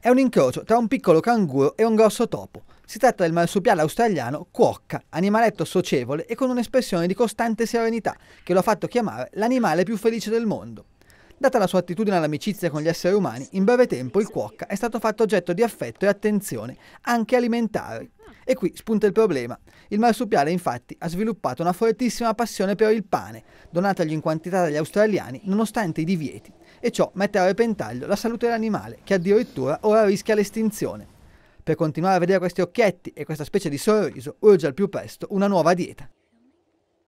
È un incrocio tra un piccolo canguro e un grosso topo. Si tratta del marsupiale australiano Cuocca, animaletto socievole e con un'espressione di costante serenità che lo ha fatto chiamare l'animale più felice del mondo. Data la sua attitudine all'amicizia con gli esseri umani, in breve tempo il cuocca è stato fatto oggetto di affetto e attenzione, anche alimentari. E qui spunta il problema. Il marsupiale infatti ha sviluppato una fortissima passione per il pane, donatagli in quantità dagli australiani nonostante i divieti, e ciò mette a repentaglio la salute dell'animale, che addirittura ora rischia l'estinzione. Per continuare a vedere questi occhietti e questa specie di sorriso, urge al più presto una nuova dieta.